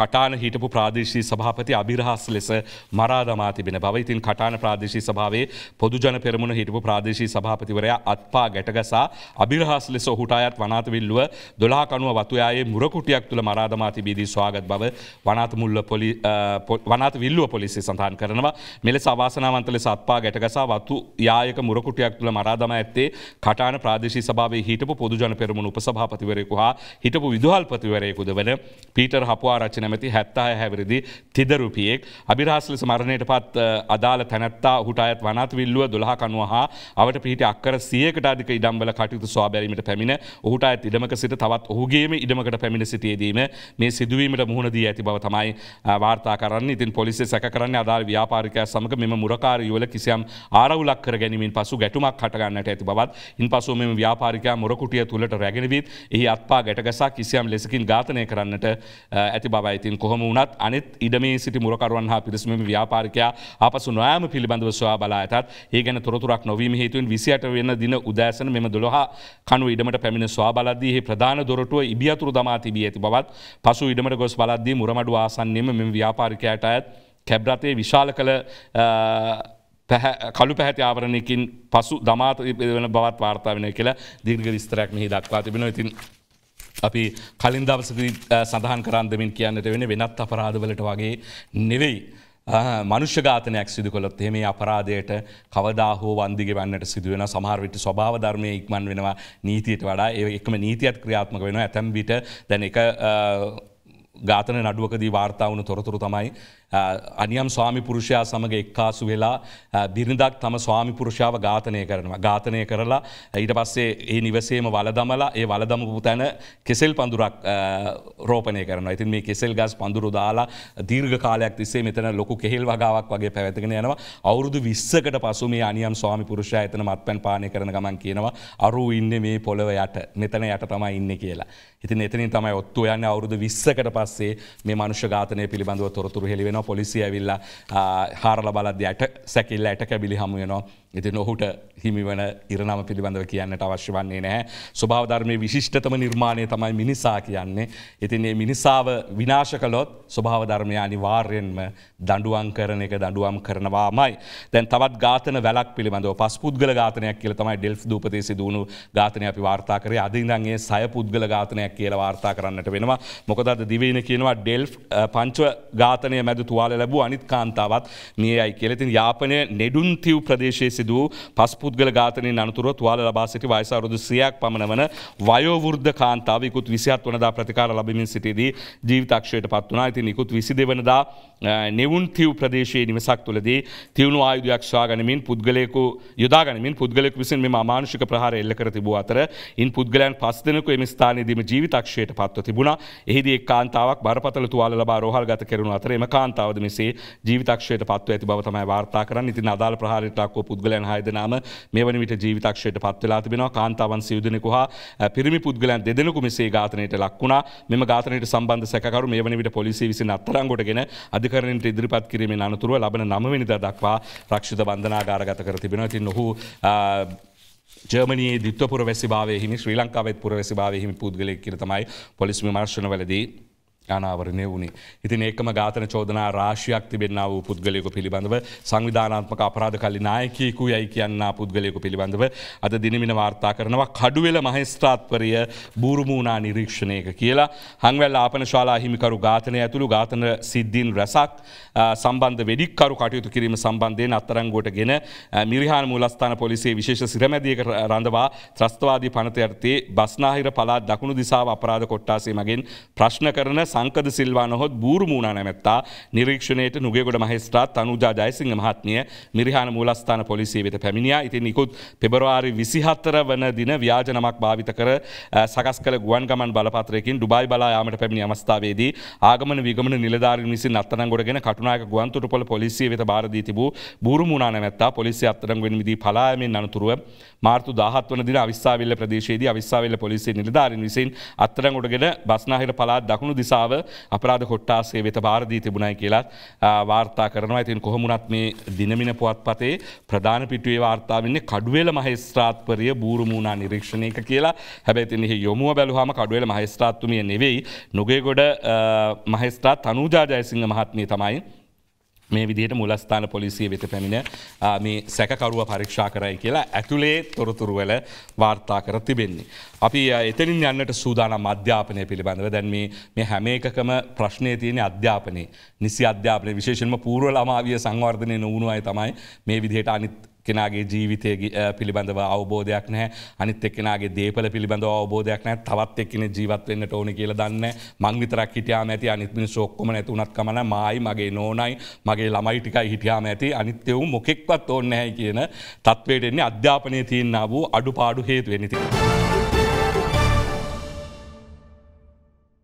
කටාන හිටපු ප්‍රාදේශී සභාපති අභිරහස් ලෙස මරා දමා තිබෙන බව ඉතින් කටාන ප්‍රාදේශී සභාවේ පොදුජන පෙරමුණ හිටපු ප්‍රාදේශී සභාපතිවරයා අත්පා ගැටගසා අභිරහස් ලෙස ඔහුට අයත් වනාතවිල්ලුව දොලා කනුව වතුයායේ මුරකුටියක් තුළ මරා දමා තිබීදී ස්වාගත බව වනාත මුල්ල වනාත විල්ලුව පොලිසිය සඳහන් කරනවා මෙලෙස අවාසනාවන්ත ලෙස අත්පා ගැටගසා වතු යායක මුරකුටියක් තුළ මරා දමා ඇත්තේ කටාන ප්‍රාදේශී සභාවේ හිටපු පොදුජන පෙරමුණු උපසභාපතිවරයෙකු හා හිටපු විදුහල්පතිවරයෙකුද වන පීටර් හපුවා රචන නැමති හැත්තා හැවිරිදි තිදරුපියෙක් අභිරහස්ලෙස මරණයට පත් අදාළ තැනත්තා හුට අයත් වනත් විල්ලුව දොළහ කනුව හා අවට පිහිට අක්කර සියකට අධික ඉඩම්බල කටයුතු ස්වාබැරීමට පැමිණ ඔහුට අත් ඉඩමක සිට තවත් ඔහුගේම ඉඩමකට පැමිණ සිටියදීම මේ සිදුවීමට මුහුණදී ඇති බව තමයි වාර්තා කරන්න ඉතින් පොලිසිය සැක කරන්න අදාළ ව්‍යාපාරිකය සමඟ මෙම මුරකාරයුවල කිසියම් ආරවුලක් කර ගැනීමින් පසු ගැටුමක් කටගන්නට ඇති බවත් ඉන් පසු මෙම ව්‍යාපාරිකයා මොරකුටිය තුළට රැගෙනවිත් එහි අත්පා ගැටගසා කිසියම් ලෙසකින් ඝාතනය කරන්නට ඇති බවයි ඉතින් කොහොම වුණත් අනිත් ඉඩමේ සිටි මුරකරුවන් හා පිරිසුමම ව්‍යාපාරිකයා ආපසු නොයාම පිළිබඳව සොයා බලා ඇතත් ඒ ගැන තොරතුරක් නොවීම හේතුවෙන් 28 වෙනි දින උදෑසන මෙම 12 කණු ඉඩමට පැමිණ සොයා බලද්දී එහි ප්‍රධාන දොරටුව ඉබියතුරු දමා තිබී ඇති බවත් පසු ඉඩමට ගොස් බලද්දී මුරමඩුව ආසන්නයේම මෙම ව්‍යාපාරිකයාට අයත් කැබ්රතේ විශාල කළ කළු පැහැති ආවරණයකින් පසු දමාත වන බවත් වාර්තා වෙන කියලා දිර්ග විස්තරයක් මෙහි දක්වා තිබෙන ඉතින් අපි කලින් දවසදී සඳහන් කරන් දෙමින් කියන්නට වෙන වෙනත් අපරාධවලට වගේ නෙවෙයි. මනුෂ්‍ය ඝාතනයක් සිදු කොළොත් එහෙම අපරාධයට කවදා හෝ වන්දිගේ වන්නට සිදුවෙන සමහර විට ස්වභාව ධර්මයේ ඉක්මන් වෙනවා නීතියට වඩා ඒ එකම නීතියත් ක්‍රියාත්මක වෙනවා ඇතැම් විට දැන් එක ඝාතන නඩුවකදී වාර්තා වුණු තොරතුරු තමයි අනියම් ස්වාමිපුරුෂයා සමඟ එක්කාසු වෙලා බිරිඳක් තම ස්වාමිපුරුෂාව ඝාතනය කරනවා ඝාතනය කරලා ඊට පස්සේ ඒ නිවසේම වලදමලා ඒ වලදමපු තැන කෙසෙල් පඳුරක් රෝපණය කරනවා ඉතින් මේ කෙසෙල් ගස් පඳුරු දාලා දීර්ඝ කාලයක් තිස්සේ මෙතන ලොකු කෙහෙල් වගාවක් වගේ පැවැතගෙන යනවා අවුරුදු විස්සකට පසු මේ අනියම් ස්වාමිපුරුෂයා එතන මත්පැන් පානය කරන ගමන් කියනවා අරු ඉන්නේ මේ පොළව යට මෙතන යට තමයි ඉන්නේ කියලා ඉතින් එතනින් තමයි ඔත්තු යන්නේ අවුරුදු 20කට පස්සේ මේ මනුෂ්‍ය ඝාතනය පිළිබඳව තොරතුරු හෙළිවෙන හමුවෙන පොලිසිය ඇවිල්ල හාරල බලද ඇයට සැකිල්ල ඇයට කැබිලි හමුවනවා එති නොහුට හිමිවන ඉරණම පිළිබඳව කියන්නට අවශ්‍ය වන්නේ නැහැ. ස්වභාවධර්මය විශිෂ්ටතම නිර්මාණය තමයි මිනිසා කියන්නේ. ඉතින් ඒ මිනිසාව විනාශ කළොත් ස්වභාවධර්මය අනිවාර්යෙන්ම දඩුවන් කරන එක දඩුවම් කරනවාමයි. දැන් තවත් ගාතන වැලක් පිළිබඳව පස් පුද්ගල ගාතනයක් කියල තමයි ඩෙල්් දූපතේ සිදුවුණු ගාතනය අපි වාර්තා කරේ අදඉදන්ගේ සය පුද්ගල ගාතනයක් කියල වාර්තා කරන්නට වෙනවා. මොකදද දිවීන කියනවා ඩෙල්් පංචව ගාතනය මැද තුවාල ලැබූ අනිත් කාන්තාවත් නියයි කියලතින් යාපනය නෙඩුන්තිව් ප්‍රදේශයේ සිදුව පස් පුද්ගල ඝාතනයෙන් අනතුරුව තුවාල ලබා සිටි වයසාරුදු සියයක් පමණ වන වයෝවෘද්ධ කාන්තාවකුත් විසිත් වනදා ප්‍රතිකාර ලබමින් සිටියදී ජීවිතක්ෂයට පත් වනා ඇති නිකුත් විසි දෙවනදා නෙවුන් තිව් ප්‍රදේශයේ නිවසක් තුළදී තිවුණු ආයුධයක් ශවාගනමින් පුද්ගලයකු යොදාගනමින් පුද්ගලෙක් විසින් මෙම අමානුෂික ප්‍රහාර එල්ල කර තිබූ අතර ඉන් පුද්ගලයන් පස් දෙනකු එම ස්ථානයේදීම ජීවිතක්ෂයට පත්ව තිබුණා එහිදී එක් කාන්තාවක් බරපතල තුවාල ලබා රෝහල් ගත කෙරුණු අතර එම කාන්තාවද මෙසේ ජීවිතක්ෂයට පත්ව ඇති බව තමයි වාර්තා කරන්න ඉතින් අදාළ ප්‍රහාරයට ලක්ව පුද්ගල පුද්ගලන් හයදනම මෙවනි විට ජීවිතක්ෂයට පත්වෙලා තිබෙනවා කාන්තාවන් සිවදනෙකු හා පිරිමි පුද්ගලන් දෙදෙනකු මෙසේ ඝාතනයට ලක්වුණා මෙම ඝාතනයට සම්බන්ධ සැකරු මෙවනි විට පොලිසිය විසින් අත්තරංගොටගෙන අධිකරණයට ඉදිරිපත් කිරීමේ අනතුරුව ලබන නමවෙනිදා දක්වා රක්ෂිත බන්ධනාගාරගත කර තිබෙනවා තින් ඔහු ජර්මනයේ දිත්වපුර වැසි භාවයහිනි ශ්‍රී ලංකාවත් පුර වැසි භාවහිමි පුද්ගලෙක් කියර තමයි පොලිස්මි මර්ශණ වලදී අනාවරණය වුණේ. ඉතින් ඒකම ඝාතන චෝදනා රාශියක් තිබෙන්නා වූ පුද්ගලයෙකු පිළිබඳව සංවිධානාත්මක අපරාධ කල්ලි නායකයෙකු යයි කියන්නා පුද්ගලයෙකු පිළිබඳව අද දිනමින වාර්තා කරනවා කඩුවෙල මහේස්ත්‍රාත්වරිය බූරුමූනා නිරීක්ෂණයක කියලා හංවැල් ආපන ශාලා හිමිකරු ඝාතනය ඇතුළු ඝාතන සිද්ධීන් රැසක් සම්බන්ධ වෙඩික්කරු කටයුතු කිරීම සම්බන්ධයෙන් අත්තරංගුවට ගෙන මිරිහාන මූලස්ථාන පොලිසියේ විශේෂ සිරමැදියක රඳවා ත්‍රස්තවාදී පනත යටතේ බස්නාහිර පළාත් දකුණු දිසාව අපරාධ කොට්ටාසේ මගින් ප්‍රශ්න කරන සංකද සිල්වා නොහොත් බූරුමූුණ නැමැත්තා නිරීක්ෂණයට නුගෙකොට මහෙස්ත්‍රාත් අනුජා ජයසිංහ මහත්මිය මිරිහාන මූලස්ථාන පොලිසිය වෙත පැමිණියා ඉති නිකුත් පෙබරවාරි විසිහත්තර වන දින ව්‍යාජනමක් භාවිත කර සකස් කළ ගුවන් ගමන් බලපත්‍රයකින් ඩුබයි බලායාමට පැමිණි අවස්ථාවේදී ආගමන විගමන නිලධාරී විසින් අත්තරංගොඩගෙන කටුනායක ගුවන්තුටුපොල පොලිසිය වෙත බාරදී තිබූ බූරුමූුණ නැමැත්තා පොලිසිය අත්තරංගුවෙන් විදී පලායමෙන් අනතුරුව මාර්තු දහත් වන දින අවිස්සාවිල්ල ප්‍රදේශයේදී අවිස්සාවිල්ල පොලිසිය නිලධාරීන් විසින් අත්තරගොඩගෙන බස්නාහිර පළාත් දකුණු දිසාව අපරාධ කොට්ටාසේ වෙත භාර දී තිබුණයි කියලා වාර්තා කරනවා. ඉතින් කොහොමුණත් මේ දිනමින පුවත්පතේ ප්‍රධාන පිටුවේ වාර්තා වෙන්නේ කඩුවෙල මහේස්ත්‍රාත්වරිය බූරුමූණා නිරීක්ෂණයක කියලා. හැබැයි ඉතින් එහි යොමුව බැලුවාම කඩුවෙල මහේස්ත්‍රාත්තුමිය නෙවෙයි නුගේගොඩ මහේස්ත්‍රාත් තනුජා ජයසිංහ මහත්මිය තමයි මේ විදිහට මුලස්ථාන පොලිසිය වෙත පැමිණ මේ සැකකරුව පරීක්ෂා කරයි කියලා ඇතුළේ තොරතුරුවල වාර්තා කර තිබෙන්නේ. අපි එතනින් යන්නට සූදානම් අධ්‍යාපනය පිළිබඳව දැන් මේ හැම එකකම ප්‍රශ්නය තියෙන අධ්‍යාපනය නිසි අධ්‍යාපනය විශේෂෙන්ම පූර්ව ළමාවිය සංවර්ධනය නොවුණු අය තමයි මේ විදිහට අනිත් කෙනගේ ජීවිතය පිළිබඳව අවබෝධයක් නෑ අනිත් එක්කෙනගේ දේපල පිළිබඳව අවබෝධයක් නෑ තවත් එක්කෙන ජීවත්වන්න ඕන කියල දන්න මංවිතරක් හිටියා ඇති අනිත්මින් ශෝක්කම නැතුනත් කමන මයි මගේ නෝනයි මගේ ළමයි ටිකයි හිටියාම ඇති අනිත්‍යවූ මොකෙක්වත් ඕන්නහැ කියන තත්වයටෙන්නේ අධ්‍යාපනය තියන්න වූ අඩු පාඩු හේතු වෙනති.